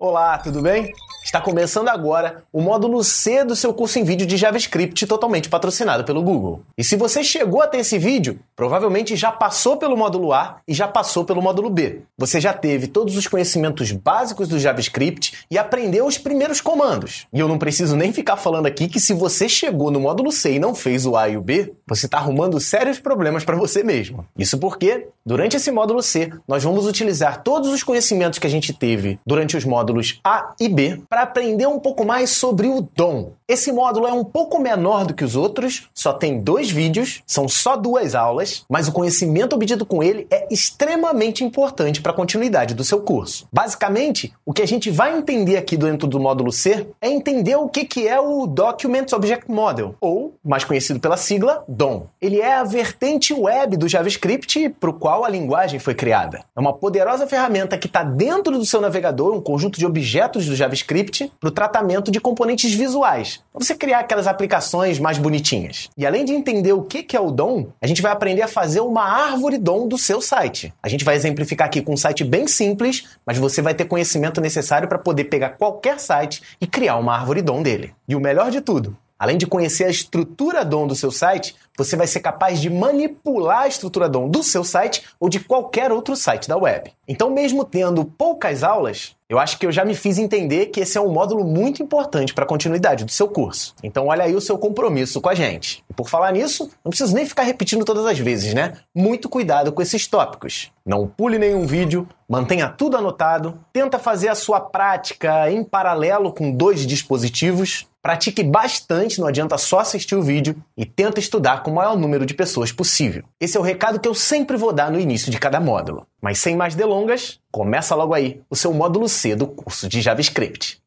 Olá, tudo bem? Está começando agora o módulo C do seu curso em vídeo de JavaScript totalmente patrocinado pelo Google. E se você chegou até esse vídeo, provavelmente já passou pelo módulo A e já passou pelo módulo B. Você já teve todos os conhecimentos básicos do JavaScript e aprendeu os primeiros comandos. E eu não preciso nem ficar falando aqui que se você chegou no módulo C e não fez o A e o B, você está arrumando sérios problemas para você mesmo. Isso porque, durante esse módulo C, nós vamos utilizar todos os conhecimentos que a gente teve durante os módulos A e B para para aprender um pouco mais sobre o dom. Esse módulo é um pouco menor do que os outros, só tem dois vídeos, são só duas aulas, mas o conhecimento obtido com ele é extremamente importante para a continuidade do seu curso. Basicamente, o que a gente vai entender aqui dentro do módulo C é entender o que, que é o Document Object Model, ou, mais conhecido pela sigla, DOM. Ele é a vertente web do JavaScript para o qual a linguagem foi criada. É uma poderosa ferramenta que está dentro do seu navegador, um conjunto de objetos do JavaScript, para o tratamento de componentes visuais para você criar aquelas aplicações mais bonitinhas. E além de entender o que é o DOM, a gente vai aprender a fazer uma árvore DOM do seu site. A gente vai exemplificar aqui com um site bem simples, mas você vai ter conhecimento necessário para poder pegar qualquer site e criar uma árvore DOM dele. E o melhor de tudo, Além de conhecer a estrutura DOM do seu site, você vai ser capaz de manipular a estrutura DOM do seu site ou de qualquer outro site da web. Então, mesmo tendo poucas aulas, eu acho que eu já me fiz entender que esse é um módulo muito importante para a continuidade do seu curso. Então, olha aí o seu compromisso com a gente. E por falar nisso, não preciso nem ficar repetindo todas as vezes, né? Muito cuidado com esses tópicos. Não pule nenhum vídeo, mantenha tudo anotado, tenta fazer a sua prática em paralelo com dois dispositivos. Pratique bastante, não adianta só assistir o vídeo e tenta estudar com o maior número de pessoas possível. Esse é o recado que eu sempre vou dar no início de cada módulo. Mas sem mais delongas, começa logo aí o seu módulo C do curso de JavaScript.